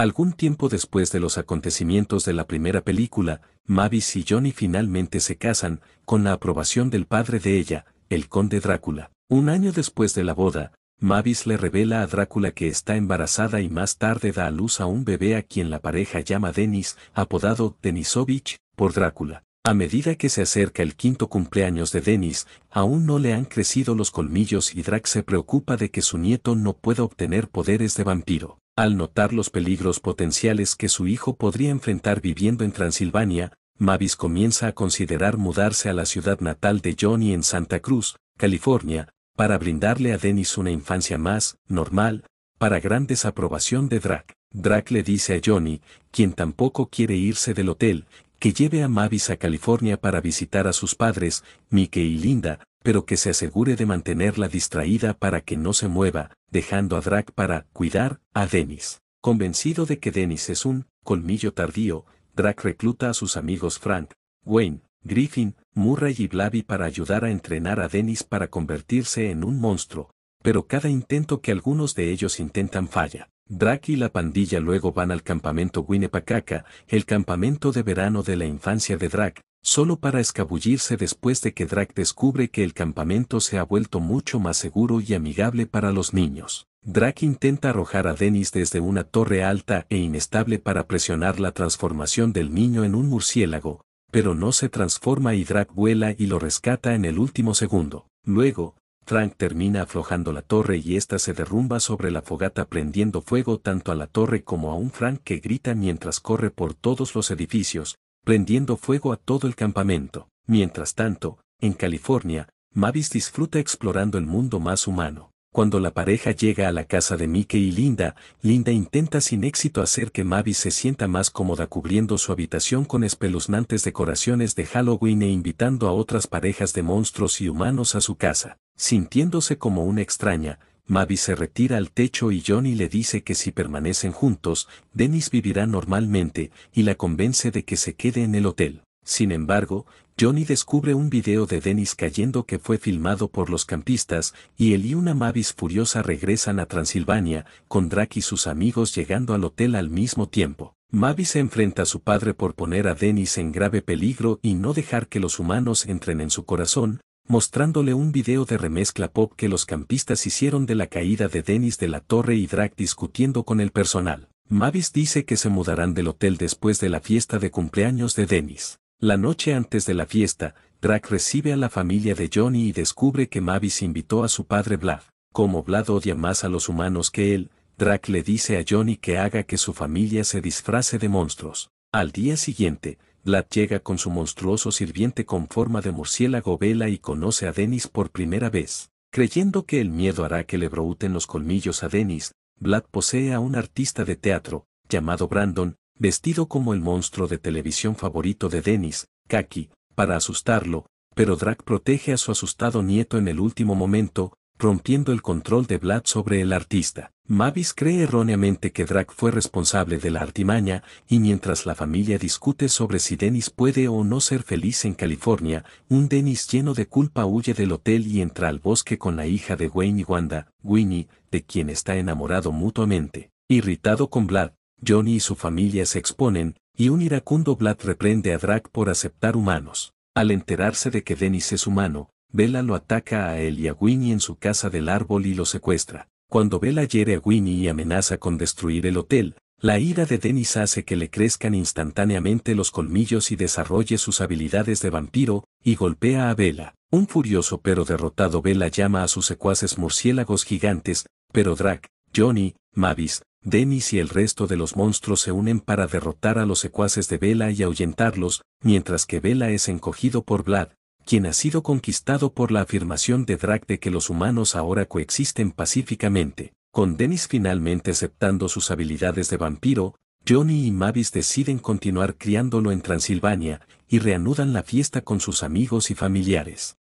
Algún tiempo después de los acontecimientos de la primera película, Mavis y Johnny finalmente se casan, con la aprobación del padre de ella, el conde Drácula. Un año después de la boda, Mavis le revela a Drácula que está embarazada y más tarde da a luz a un bebé a quien la pareja llama Denis, apodado Denisovich, por Drácula. A medida que se acerca el quinto cumpleaños de Denis, aún no le han crecido los colmillos y Drac se preocupa de que su nieto no pueda obtener poderes de vampiro. Al notar los peligros potenciales que su hijo podría enfrentar viviendo en Transilvania, Mavis comienza a considerar mudarse a la ciudad natal de Johnny en Santa Cruz, California, para brindarle a Dennis una infancia más normal, para gran desaprobación de Drac. Drac le dice a Johnny, quien tampoco quiere irse del hotel, que lleve a Mavis a California para visitar a sus padres, Mickey y Linda, pero que se asegure de mantenerla distraída para que no se mueva, dejando a Drac para cuidar a Dennis. Convencido de que Dennis es un colmillo tardío, Drac recluta a sus amigos Frank, Wayne, Griffin, Murray y Blabby para ayudar a entrenar a Dennis para convertirse en un monstruo, pero cada intento que algunos de ellos intentan falla. Drac y la pandilla luego van al campamento Winnepacaca, el campamento de verano de la infancia de Drac. Solo para escabullirse después de que Drac descubre que el campamento se ha vuelto mucho más seguro y amigable para los niños. Drac intenta arrojar a Dennis desde una torre alta e inestable para presionar la transformación del niño en un murciélago, pero no se transforma y Drac vuela y lo rescata en el último segundo. Luego, Frank termina aflojando la torre y ésta se derrumba sobre la fogata prendiendo fuego tanto a la torre como a un Frank que grita mientras corre por todos los edificios, prendiendo fuego a todo el campamento. Mientras tanto, en California, Mavis disfruta explorando el mundo más humano. Cuando la pareja llega a la casa de Mickey y Linda, Linda intenta sin éxito hacer que Mavis se sienta más cómoda cubriendo su habitación con espeluznantes decoraciones de Halloween e invitando a otras parejas de monstruos y humanos a su casa. Sintiéndose como una extraña, Mavis se retira al techo y Johnny le dice que si permanecen juntos, Dennis vivirá normalmente y la convence de que se quede en el hotel. Sin embargo, Johnny descubre un video de Dennis cayendo que fue filmado por los campistas y él y una Mavis furiosa regresan a Transilvania, con Drake y sus amigos llegando al hotel al mismo tiempo. Mavis se enfrenta a su padre por poner a Dennis en grave peligro y no dejar que los humanos entren en su corazón, mostrándole un video de remezcla pop que los campistas hicieron de la caída de Dennis de la Torre y Drac discutiendo con el personal. Mavis dice que se mudarán del hotel después de la fiesta de cumpleaños de Dennis. La noche antes de la fiesta, Drac recibe a la familia de Johnny y descubre que Mavis invitó a su padre Vlad. Como Vlad odia más a los humanos que él, Drac le dice a Johnny que haga que su familia se disfrace de monstruos. Al día siguiente, Vlad llega con su monstruoso sirviente con forma de murciélago vela y conoce a Denis por primera vez. Creyendo que el miedo hará que le broten los colmillos a Denis, Vlad posee a un artista de teatro, llamado Brandon, vestido como el monstruo de televisión favorito de Dennis, Kaki, para asustarlo, pero Drac protege a su asustado nieto en el último momento, rompiendo el control de Vlad sobre el artista. Mavis cree erróneamente que Drac fue responsable de la artimaña, y mientras la familia discute sobre si Dennis puede o no ser feliz en California, un Dennis lleno de culpa huye del hotel y entra al bosque con la hija de Wayne y Wanda, Winnie, de quien está enamorado mutuamente. Irritado con Vlad, Johnny y su familia se exponen, y un iracundo Vlad reprende a Drac por aceptar humanos. Al enterarse de que Dennis es humano, Bella lo ataca a él y a Winnie en su casa del árbol y lo secuestra. Cuando Bella hiere a Winnie y amenaza con destruir el hotel, la ira de Dennis hace que le crezcan instantáneamente los colmillos y desarrolle sus habilidades de vampiro, y golpea a Bella. Un furioso pero derrotado Vela llama a sus secuaces murciélagos gigantes, pero Drac, Johnny, Mavis, Dennis y el resto de los monstruos se unen para derrotar a los secuaces de Bella y ahuyentarlos, mientras que Vela es encogido por Vlad, quien ha sido conquistado por la afirmación de Drac de que los humanos ahora coexisten pacíficamente. Con Dennis finalmente aceptando sus habilidades de vampiro, Johnny y Mavis deciden continuar criándolo en Transilvania y reanudan la fiesta con sus amigos y familiares.